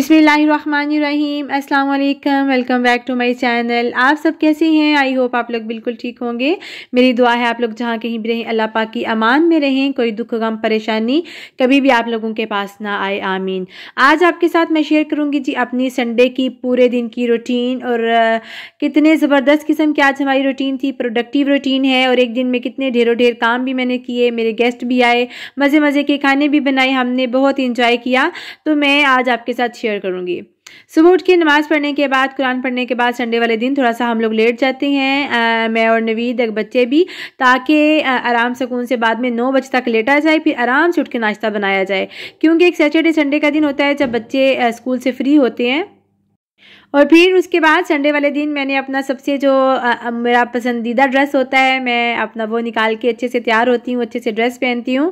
बिसमीम अल्लाम welcome back to my channel आप सब कैसे हैं आई होप आप लोग बिल्कुल ठीक होंगे मेरी दुआ है आप लोग जहाँ कहीं भी रहें अल्लाह पाक की अमान में रहें कोई दुख गम परेशानी कभी भी आप लोगों के पास ना आए आमीन आज आपके साथ मैं शेयर करूँगी जी अपनी संडे की पूरे दिन की रूटीन और कितने ज़बरदस्त किस्म की आज हमारी रूटीन थी प्रोडक्टिव रूटीन है और एक दिन में कितने ढेरों ढेर काम भी मैंने किए मेरे गेस्ट भी आए मज़े मज़े के खाने भी बनाए हमने बहुत इंजॉय किया तो मैं आज आपके साथ शेयर शेयर करूँगी सुबह उठ के नमाज़ पढ़ने के बाद कुरान पढ़ने के बाद संडे वाले दिन थोड़ा सा हम लोग लेट जाते हैं आ, मैं और नवीद एक बच्चे भी ताकि आराम सुकून से बाद में नौ बजे तक लेटा जाए फिर आराम से उठ के नाश्ता बनाया जाए क्योंकि एक सैटरडे संडे का दिन होता है जब बच्चे स्कूल से फ्री होते हैं और फिर उसके बाद संडे वाले दिन मैंने अपना सबसे जो आ, मेरा पसंदीदा ड्रेस होता है मैं अपना वो निकाल के अच्छे से तैयार होती हूँ अच्छे से ड्रेस पहनती हूँ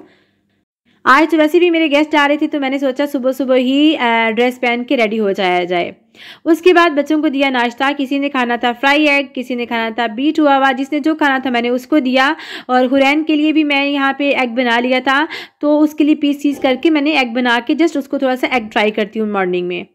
आज तो वैसे भी मेरे गेस्ट आ रहे थे तो मैंने सोचा सुबह सुबह ही ड्रेस पहन के रेडी हो जाया जाए उसके बाद बच्चों को दिया नाश्ता किसी ने खाना था फ्राई एग किसी ने खाना था बीट हुआ हुआ जिसने जो खाना था मैंने उसको दिया और हुरैन के लिए भी मैं यहाँ पे एग बना लिया था तो उसके लिए पीस चीज़ करके मैंने एग बना के जस्ट उसको थोड़ा सा एग ट्राई करती हूँ मॉर्निंग में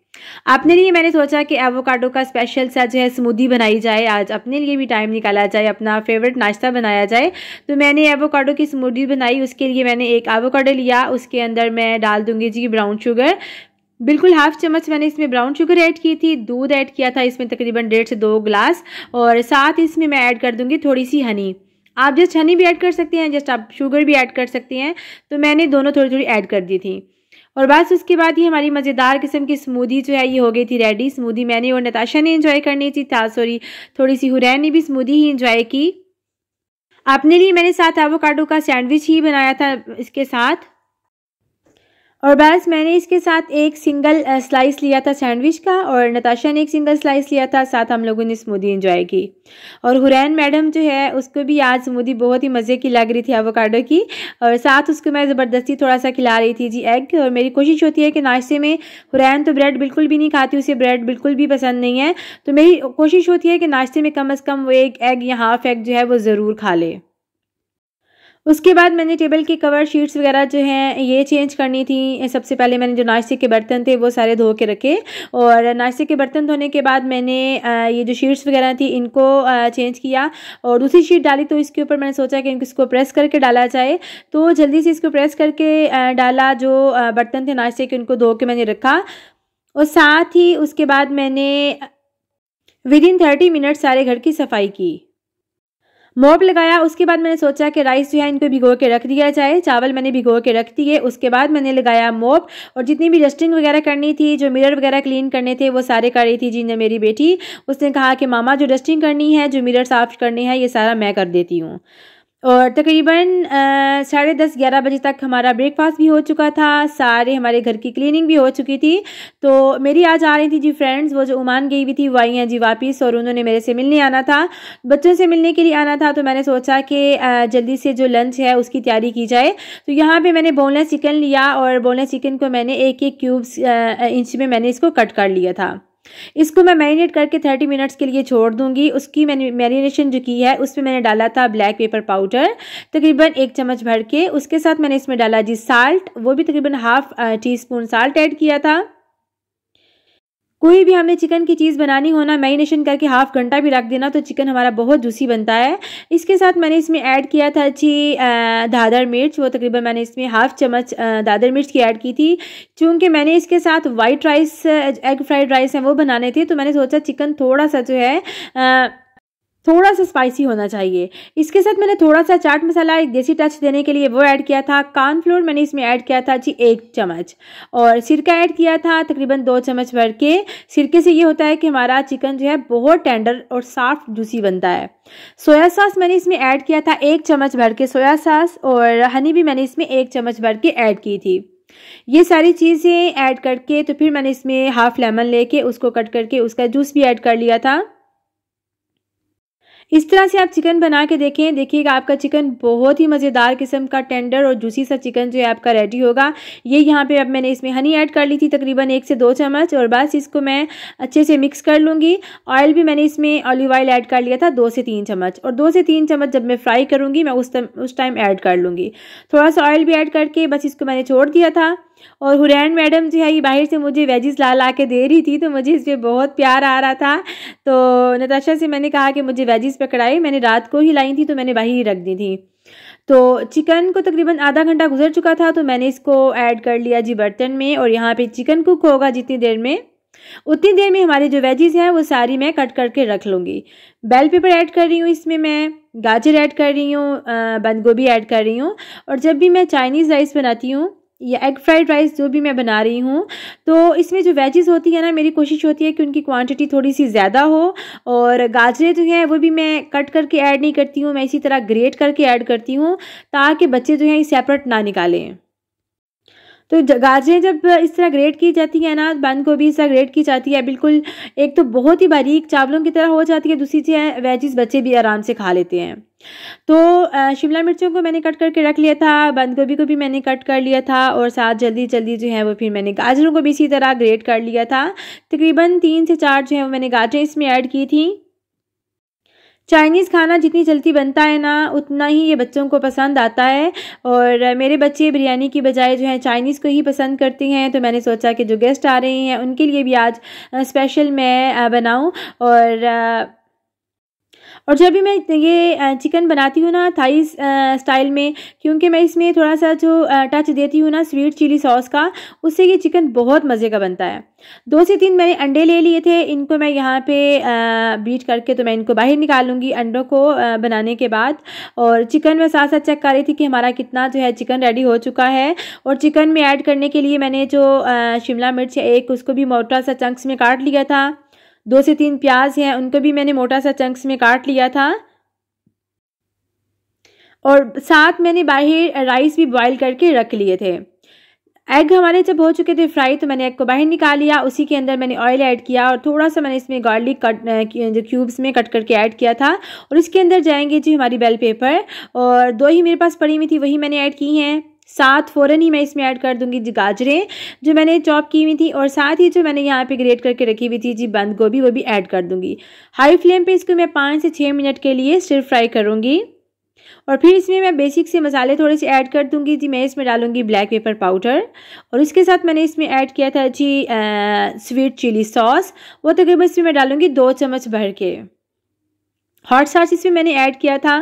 आपने लिए मैंने सोचा कि एवोकाडो का स्पेशल सा जो है स्मूदी बनाई जाए आज अपने लिए भी टाइम निकाला जाए अपना फेवरेट नाश्ता बनाया जाए तो मैंने एवोकाडो की स्मूदी बनाई उसके लिए मैंने एक एवोकाडो लिया उसके अंदर मैं डाल दूंगी जी ब्राउन शुगर बिल्कुल हाफ चम्मच मैंने इसमें ब्राउन शुगर ऐड की थी दूध ऐड किया था इसमें तकरीबन डेढ़ से दो ग्लास और साथ इसमें मैं ऐड कर दूँगी थोड़ी सी हनी आप जस्ट हनी भी ऐड कर सकते हैं जस्ट आप शुगर भी ऐड कर सकते हैं तो मैंने दोनों थोड़ी थोड़ी ऐड कर दी थी और बस उसके बाद ये हमारी मज़ेदार किस्म की स्मूदी जो है ये हो गई थी रेडी स्मूदी मैंने और नताशा ने इंजॉय करनी थी था सॉरी थोड़ी सी हुरैन ने भी स्मूदी ही इन्जॉय की अपने लिए मैंने साथ एवोकाडो का सैंडविच ही बनाया था इसके साथ और बस मैंने इसके साथ एक सिंगल स्लाइस लिया था सैंडविच का और नताशा ने एक सिंगल स्लाइस लिया था साथ हम लोगों ने स्मूदी इंजॉय की और हुरैन मैडम जो है उसको भी आज स्मूदी बहुत ही मज़े की लग रही थी एवोकाडो की और साथ उसको मैं ज़बरदस्ती थोड़ा सा खिला रही थी जी एग और मेरी कोशिश होती है कि नाश्ते में हुरैन तो ब्रेड बिल्कुल भी नहीं खाती उसे ब्रेड बिल्कुल भी पसंद नहीं है तो मेरी कोशिश होती है कि नाश्ते में कम अज़ कम वो एक एग या हाफ एग जो है वो ज़रूर खा ले उसके बाद मैंने टेबल के कवर शीट्स वगैरह जो हैं ये चेंज करनी थी सबसे पहले मैंने जो नाश्ते के बर्तन थे वो सारे धो के रखे और नाश्ते के बर्तन धोने के बाद मैंने ये जो शीट्स वगैरह थी इनको चेंज किया और दूसरी शीट डाली तो इसके ऊपर मैंने सोचा कि इनको इसको प्रेस करके डाला जाए तो जल्दी से इसको प्रेस करके डाला जो बर्तन थे नाश्ते के उनको धो के मैंने रखा और साथ ही उसके बाद मैंने विद इन थर्टी मिनट सारे घर की सफाई की मोब लगाया उसके बाद मैंने सोचा कि राइस जो है इनको भिगो के रख दिया जाए चावल मैंने भिगो के रख दिए उसके बाद मैंने लगाया मोब और जितनी भी डस्टिंग वगैरह करनी थी जो मिरर वगैरह क्लीन करने थे वो सारे कर रही थी जी ने मेरी बेटी उसने कहा कि मामा जो डस्टिंग करनी है जो मिरर साफ करनी है ये सारा मैं कर देती हूँ और तकरीबन साढ़े दस ग्यारह बजे तक हमारा ब्रेकफास्ट भी हो चुका था सारे हमारे घर की क्लीनिंग भी हो चुकी थी तो मेरी आज आ रही थी जी फ्रेंड्स वो जो ओमान गई हुई थी वो आई हैं जी वापस और उन्होंने मेरे से मिलने आना था बच्चों से मिलने के लिए आना था तो मैंने सोचा कि जल्दी से जो लंच है उसकी तैयारी की जाए तो यहाँ पर मैंने बोनलेस चिकन लिया और बोनलेस चिकन को मैंने एक एक क्यूब्स इंच में मैंने इसको कट कर लिया था इसको मैं मैरिनेट करके थर्टी मिनट्स के लिए छोड़ दूंगी उसकी मैंने मैरिनेशन जो की है उसमें मैंने डाला था ब्लैक पेपर पाउडर तकरीबन एक चम्मच भर के उसके साथ मैंने इसमें डाला जी साल्ट वो भी तकरीबन half teaspoon salt add किया था कोई भी हमें चिकन की चीज़ बनानी हो ना मैरिनेशन करके हाफ घंटा भी रख देना तो चिकन हमारा बहुत जूसी बनता है इसके साथ मैंने इसमें ऐड किया था अच्छी दादर मिर्च वो तकरीबन मैंने इसमें हाफ चम्मच दादर मिर्च की ऐड की थी चूँकि मैंने इसके साथ white rice egg fried rice हैं वो बनाने थे तो मैंने सोचा चिकन थोड़ा सा जो है थोड़ा सा स्पाइसी होना चाहिए इसके साथ मैंने थोड़ा सा चाट मसाला एक देसी टच देने के लिए वो ऐड किया था कान फ्लोर मैंने इसमें ऐड किया था जी एक चम्मच और सिरका ऐड किया था तकरीबन दो चम्मच भर के सिरके से ये होता है कि हमारा चिकन जो है बहुत टेंडर और साफ्ट जूसी बनता है सोया सॉस मैंने इसमें ऐड किया था एक चम्मच भर के सोया सॉस और हनी भी मैंने इसमें एक चम्मच भर के ऐड की थी ये सारी चीज़ें ऐड करके तो फिर मैंने इसमें हाफ लेमन लेके उसको कट करके उसका जूस भी ऐड कर लिया था इस तरह से आप चिकन बना के देखें देखिएगा आपका चिकन बहुत ही मज़ेदार किस्म का टेंडर और जूसी सा चिकन जो है आपका रेडी होगा ये यहाँ पे अब मैंने इसमें हनी ऐड कर ली थी तकरीबन एक से दो चम्मच और बस इसको मैं अच्छे से मिक्स कर लूँगी ऑयल भी मैंने इसमें ऑलिव ऑयल ऐड कर लिया था दो से तीन चम्मच और दो से तीन चम्मच जब मैं फ्राई करूँगी मैं उस उस टाइम ऐड कर लूँगी थोड़ा सा ऑयल भी ऐड करके बस इसको मैंने छोड़ दिया था और हुरैन मैडम जो है ये बाहर से मुझे वेजिस ला ला के दे रही थी तो मुझे इस पर बहुत प्यार आ रहा था तो नताशा से मैंने कहा कि मुझे वेजीज पकड़ाई मैंने रात को ही लाई थी तो मैंने वहीं ही रख दी थी तो चिकन को तकरीबन आधा घंटा गुजर चुका था तो मैंने इसको ऐड कर लिया जी बर्तन में और यहाँ पे चिकन कुक होगा जितनी देर में उतनी देर में हमारे जो वेजीज हैं वो सारी मैं कट करके रख लूँगी बेल पेपर ऐड कर रही हूँ इसमें मैं गाजर ऐड कर रही हूँ बंद गोभी ऐड कर रही हूँ और जब भी मैं चाइनीज़ राइस बनाती हूँ या एग फ्राइड राइस जो भी मैं बना रही हूँ तो इसमें जो वेजेस होती है ना मेरी कोशिश होती है कि उनकी क्वांटिटी थोड़ी सी ज़्यादा हो और गाजरें जो हैं वो भी मैं कट करके ऐड नहीं करती हूँ मैं इसी तरह ग्रेट करके ऐड करती हूँ ताकि बच्चे जो हैं सेपरेट ना निकालें तो गाजरें जब इस तरह ग्रेट की जाती हैं अनाज बंद को भी इस तरह ग्रेट की जाती है बिल्कुल एक तो बहुत ही बारीक चावलों की तरह हो जाती है दूसरी चीज़ वेजिस बच्चे भी आराम से खा लेते हैं तो शिमला मिर्चों को मैंने कट करके रख लिया था बंद गोभी को भी मैंने कट कर लिया था और साथ जल्दी जल्दी जो है वो फिर मैंने गाजरों को भी इसी तरह ग्रेट कर लिया था तकरीबन तीन से चार जो है वो मैंने गाजरें इसमें ऐड की थी चाइनीज़ खाना जितनी जल्दी बनता है ना उतना ही ये बच्चों को पसंद आता है और मेरे बच्चे बिरयानी की बजाय जो है चाइनीज़ को ही पसंद करते हैं तो मैंने सोचा कि जो गेस्ट आ रहे हैं उनके लिए भी आज स्पेशल मैं बनाऊँ और और जब भी मैं ये चिकन बनाती हूँ ना थाई स्टाइल में क्योंकि मैं इसमें थोड़ा सा जो टच देती हूँ ना स्वीट चिली सॉस का उससे ये चिकन बहुत मज़े का बनता है दो से तीन मैंने अंडे ले लिए थे इनको मैं यहाँ पे बीट करके तो मैं इनको बाहर निकालूंगी अंडों को बनाने के बाद और चिकन में साथ साथ चेक कर रही थी कि हमारा कितना जो है चिकन रेडी हो चुका है और चिकन में ऐड करने के लिए मैंने जो शिमला मिर्च है एक उसको भी मोटा सा चंक्स में काट लिया था दो से तीन प्याज हैं उनको भी मैंने मोटा सा चंक्स में काट लिया था और साथ मैंने बाहर राइस भी बॉईल करके रख लिए थे एग हमारे जब हो चुके थे फ्राई तो मैंने एग को बाहर निकाल लिया उसी के अंदर मैंने ऑयल ऐड किया और थोड़ा सा मैंने इसमें गार्लिक कट जो क्यूब्स में कट करके ऐड किया था और इसके अंदर जाएंगे जी हमारी बेल पेपर और दो ही मेरे पास पड़ी हुई थी वही मैंने ऐड की हैं साथ फ़ौरन ही मैं इसमें ऐड कर दूंगी जी गाजरें जो मैंने चॉप की हुई थी और साथ ही जो मैंने यहाँ पे ग्रेट करके रखी हुई थी जी बंद गोभी वो भी ऐड कर दूंगी हाई फ्लेम पे इसको मैं पाँच से छः मिनट के लिए स्टिर फ्राई करूँगी और फिर इसमें मैं बेसिक से मसाले थोड़े से ऐड कर दूंगी जी मैं इसमें डालूंगी ब्लैक पेपर पाउडर और इसके साथ मैंने इसमें ऐड किया था जी स्वीट चिली सॉस वो तकरीबन इसमें मैं डालूंगी दो चम्मच भर के हॉट सॉस इसमें मैंने ऐड किया था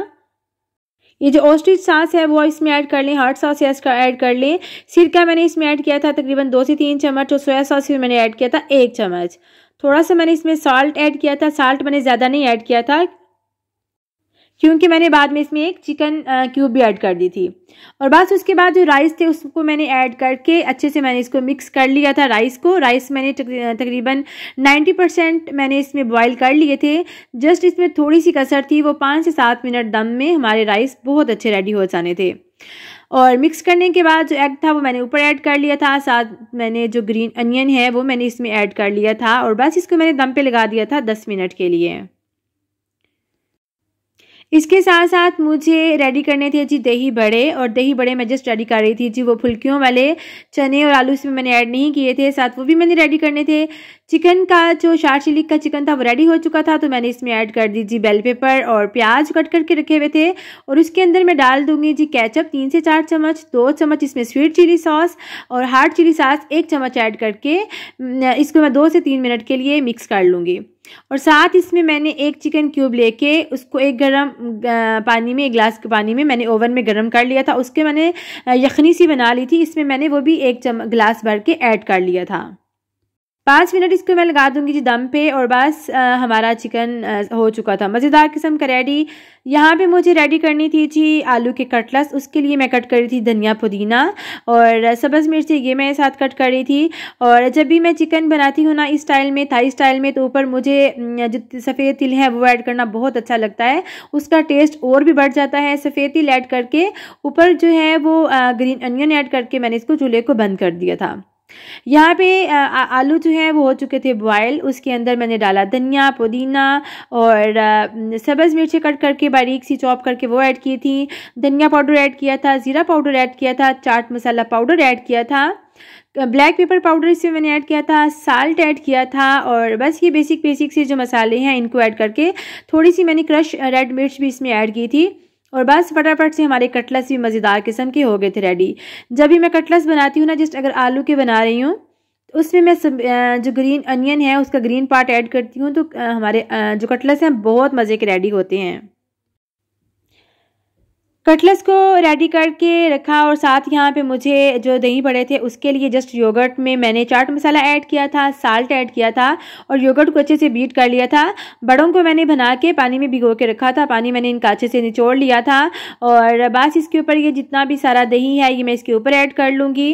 ये जो ऑस्ट्रिच सास है वो इसमें ऐड कर लें हॉट सॉस इसका ऐड कर लें सिरका मैंने इसमें ऐड किया था तकरीबन दो से तीन चम्मच और सोया सॉस भी मैंने ऐड किया था एक चम्मच थोड़ा सा मैंने इसमें सॉल्ट ऐड किया था साल्ट मैंने ज़्यादा नहीं ऐड किया था क्योंकि मैंने बाद में इसमें एक चिकन क्यूब भी ऐड कर दी थी और बस उसके बाद जो राइस थे उसको मैंने ऐड करके अच्छे से मैंने इसको मिक्स कर लिया था राइस को राइस मैंने तकरीबन नाइन्टी परसेंट मैंने इसमें बॉयल कर लिए थे जस्ट इसमें थोड़ी सी कसर थी वो पाँच से सात मिनट दम में हमारे राइस बहुत अच्छे रेडी हो जाने थे और मिक्स करने के बाद जो एग था वो मैंने ऊपर ऐड कर लिया था साथ मैंने जो ग्रीन अनियन है वो मैंने इसमें ऐड कर लिया था और बस इसको मैंने दम पे लगा दिया था दस मिनट के लिए इसके साथ साथ मुझे रेडी करने थे जी दही बड़े और दही बड़े मैं जस्ट रेडी कर रही थी जी वो फुल्कियों वाले चने और आलू इसमें मैंने ऐड नहीं किए थे साथ वो भी मैंने रेडी करने थे चिकन का जो शार्ट चिली का चिकन था वो रेडी हो चुका था तो मैंने इसमें ऐड कर दी जी बेल पेपर और प्याज कट करके रखे हुए थे और उसके अंदर मैं डाल दूंगी जी कैचअप तीन से चार चम्मच दो चम्मच इसमें स्वीट चिली सॉस और हार्ड चिली सॉस एक चम्मच ऐड करके इसको मैं दो से तीन मिनट के लिए मिक्स कर लूँगी और साथ इसमें मैंने एक चिकन क्यूब लेके उसको एक गरम पानी में एक गिलास के पानी में मैंने ओवन में गरम कर लिया था उसके मैंने यखनी सी बना ली थी इसमें मैंने वो भी एक गिलास भर के ऐड कर लिया था पाँच मिनट इसको मैं लगा दूंगी जी दम पे और बस आ, हमारा चिकन आ, हो चुका था मज़ेदार किस्म का रेडी यहाँ पे मुझे रेडी करनी थी जी आलू के कटलस उसके लिए मैं कट कर रही थी धनिया पुदीना और सब्ज़ मिर्ची ये मैं साथ कट कर रही थी और जब भी मैं चिकन बनाती हूँ ना इस स्टाइल में थाई स्टाइल में तो ऊपर मुझे जो सफ़ेद तिल है वो ऐड करना बहुत अच्छा लगता है उसका टेस्ट और भी बढ़ जाता है सफ़ेद तिल ऐड करके ऊपर जो है वो ग्रीन अनियन ऐड करके मैंने इसको चूल्हे को बंद कर दिया था यहाँ पे आलू जो है वो हो चुके थे बॉयल उसके अंदर मैंने डाला धनिया पुदीना और सब्ज़ मिर्चें कट करके बारीक सी चॉप करके वो ऐड की थी धनिया पाउडर ऐड किया था ज़ीरा पाउडर ऐड किया था चाट मसाला पाउडर ऐड किया था ब्लैक पेपर पाउडर इसमें मैंने ऐड किया था साल्ट ऐड किया था और बस ये बेसिक बेसिक से जो मसाले हैं इनको ऐड करके थोड़ी सी मैंने क्रश रेड मिर्च भी इसमें ऐड की थी और बस फटाफट से हमारे कटलस भी मज़ेदार किस्म के हो गए थे रेडी जब भी मैं कटलस बनाती हूँ ना जस्ट अगर आलू के बना रही हूँ तो उसमें मैं सब जो ग्रीन अनियन है उसका ग्रीन पार्ट ऐड करती हूँ तो हमारे जो कटलस हैं बहुत मज़े के रेडी होते हैं कटलेस को रेडी करके रखा और साथ यहाँ पे मुझे जो दही पड़े थे उसके लिए जस्ट योगर्ट में मैंने चाट मसाला ऐड किया था साल्ट ऐड किया था और योगर्ट को अच्छे से बीट कर लिया था बड़ों को मैंने बना के पानी में भिगो के रखा था पानी मैंने इनका अच्छे से निचोड़ लिया था और बस इसके ऊपर ये जितना भी सारा दही है ये मैं इसके ऊपर ऐड कर लूँगी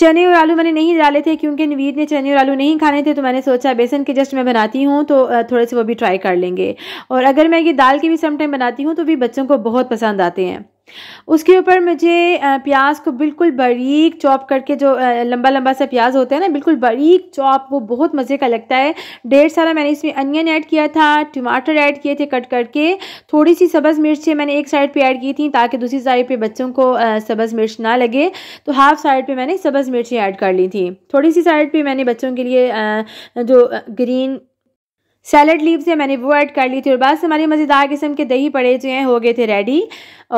चने और आलू मैंने नहीं डाले थे क्योंकि नवीद ने चने और आलू नहीं खाने थे तो मैंने सोचा बेसन के जस्ट मैं बनाती हूँ तो थोड़े से वो भी ट्राई कर लेंगे और अगर मैं ये दाल के भी समटाइम बनाती हूँ तो भी बच्चों को बहुत पसंद आते हैं उसके ऊपर मुझे प्याज को बिल्कुल बारीक चॉप करके जो लंबा लंबा सा प्याज होता है ना बिल्कुल बारीक चॉप वो बहुत मज़े का लगता है डेढ़ सारा मैंने इसमें अनियन ऐड किया था टमाटर ऐड किए थे कट करके थोड़ी सी सब्ज़ मिर्चें मैंने एक साइड पे ऐड की थी ताकि दूसरी साइड पे बच्चों को सब्ज़ मिर्च ना लगे तो हाफ साइड पर मैंने सब्ज़ मिर्चें ऐड कर ली थी थोड़ी सी साइड पर मैंने बच्चों के लिए जो ग्रीन सैलड लीव्स हैं मैंने वो ऐड कर ली थी और बस हमारे मज़ेदार किस्म के दही पड़े जो हैं हो गए थे रेडी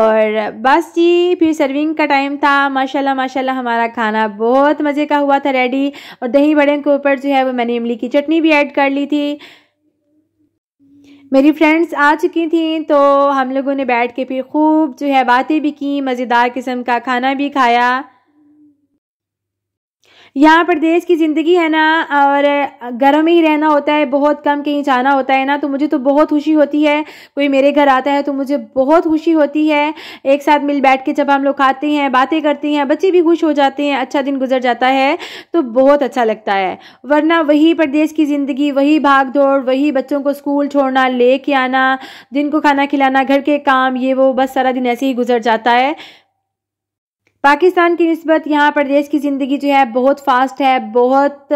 और बस जी फिर सर्विंग का टाइम था माशाल्लाह माशाल्लाह हमारा खाना बहुत मज़े का हुआ था रेडी और दही बड़े के ऊपर जो है वो मैंने इमली की चटनी भी ऐड कर ली थी मेरी फ्रेंड्स आ चुकी थी तो हम लोगों ने बैठ के फिर खूब जो है बातें भी की मज़ेदार किस्म का खाना भी खाया यहाँ पर देश की ज़िंदगी है ना और घर में ही रहना होता है बहुत कम कहीं जाना होता है ना तो मुझे तो बहुत खुशी होती है कोई मेरे घर आता है तो मुझे बहुत खुशी होती है एक साथ मिल बैठ के जब हम लोग खाते हैं बातें करते हैं बच्चे भी खुश हो जाते हैं अच्छा दिन गुजर जाता है तो बहुत अच्छा लगता है वरना वही प्रदेश की ज़िंदगी वही भाग दौड़ वही बच्चों को स्कूल छोड़ना ले के आना दिन को खाना खिलाना घर के काम ये वो बस सारा दिन ऐसे ही गुजर जाता है पाकिस्तान की नस्बत यहाँ पर देश की ज़िंदगी जो है बहुत फास्ट है बहुत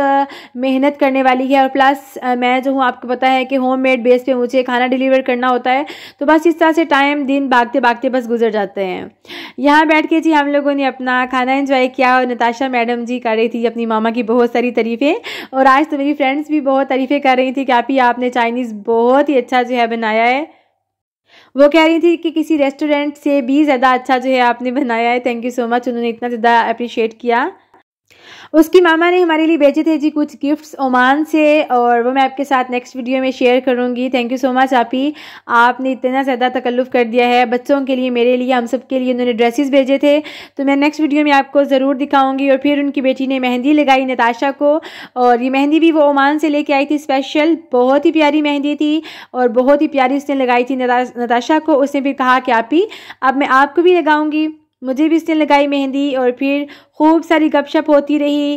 मेहनत करने वाली है और प्लस मैं जो हूँ आपको पता है कि होम मेड बेस पर मुझे खाना डिलीवर करना होता है तो बस इस तरह से टाइम दिन भागते भागते बस गुजर जाते हैं यहाँ बैठ के जी हम लोगों ने अपना खाना इन्जॉय किया और नताशा मैडम जी कर रही थी अपनी मामा की बहुत सारी तारीफ़ें और आज तो मेरी फ्रेंड्स भी बहुत तारीफ़ें कर रही थी कि आप ही आपने चाइनीज़ बहुत ही अच्छा जो है बनाया है वो कह रही थी कि किसी रेस्टोरेंट से भी ज़्यादा अच्छा जो है आपने बनाया है थैंक यू सो मच उन्होंने इतना ज़्यादा अप्रिशिएट किया उसकी मामा ने हमारे लिए भेजे थे जी कुछ गिफ्ट्स ओमान से और वो मैं आपके साथ नेक्स्ट वीडियो में शेयर करूँगी थैंक यू सो मच आप ही आपने इतना ज़्यादा तकल्लुफ़ कर दिया है बच्चों के लिए मेरे लिए हम सब के लिए उन्होंने ड्रेसेस भेजे थे तो मैं नेक्स्ट वीडियो में आपको ज़रूर दिखाऊँगी और फिर उनकी बेटी ने मेहंदी लगाई नताशा को और ये मेहंदी भी वो ओमान से लेके आई थी स्पेशल बहुत ही प्यारी मेहंदी थी और बहुत ही प्यारी उसने लगाई थी नताशा को उसने भी कहा कि आप ही अब मैं आपको भी लगाऊँगी मुझे भी इसने लगाई मेहंदी और फिर खूब सारी गपशप होती रही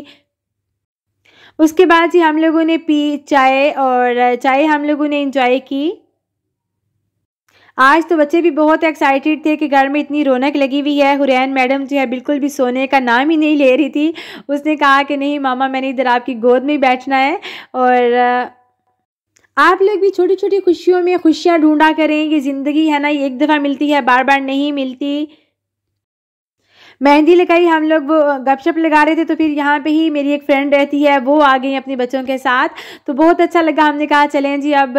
उसके बाद ही हम लोगों ने पी चाय और चाय हम लोगों ने इंजॉय की आज तो बच्चे भी बहुत एक्साइटेड थे कि घर में इतनी रौनक लगी हुई है हुरैन मैडम जो है बिल्कुल भी सोने का नाम ही नहीं ले रही थी उसने कहा कि नहीं मामा मैंने इधर आपकी गोद में बैठना है और आप लोग भी छोटी छोटी खुशियों में खुशियाँ ढूंढा करें कि ज़िंदगी है ना एक दफ़ा मिलती है बार बार नहीं मिलती मेहंदी लगाई हम लोग वो गपशप लगा रहे थे तो फिर यहाँ पे ही मेरी एक फ्रेंड रहती है वो आ गई अपने बच्चों के साथ तो बहुत अच्छा लगा हमने कहा चलें जी अब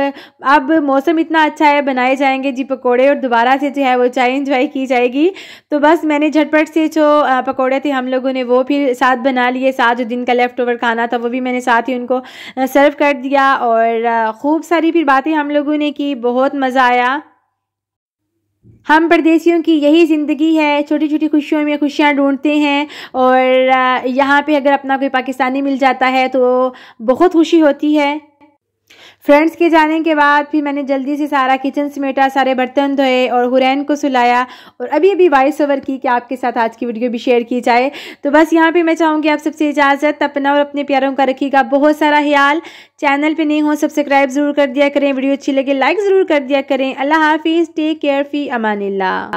अब मौसम इतना अच्छा है बनाए जाएंगे जी पकौड़े और दोबारा से जो है वो चाय इंजॉय की जाएगी तो बस मैंने झटपट से जो पकौड़े थे हम लोगों ने वो फिर साथ बना लिए साथ जो दिन का लेफ्ट ओवर खाना था वो भी मैंने साथ ही उनको सर्व कर दिया और खूब सारी फिर बातें हम लोगों ने की बहुत मज़ा आया हम परदेसियों की यही ज़िंदगी है छोटी छोटी खुशियों में खुशियाँ ढूंढते हैं और यहाँ पे अगर अपना कोई पाकिस्तानी मिल जाता है तो बहुत खुशी होती है फ्रेंड्स के जाने के बाद फिर मैंने जल्दी से सारा किचन समेटा सारे बर्तन धोए और हुरैन को सुलाया और अभी अभी वॉइस ओवर की कि आपके साथ आज की वीडियो भी शेयर की जाए तो बस यहाँ पे मैं चाहूँगी आप सबसे इजाज़त अपना और अपने प्यारों का रखिएगा बहुत सारा ख्याल चैनल पे नहीं हो सब्सक्राइब ज़रूर कर दिया करें वीडियो अच्छी लगे लाइक ज़रूर कर दिया करें अल्लाह हाफिज़ टेक केयर फ़ी अमान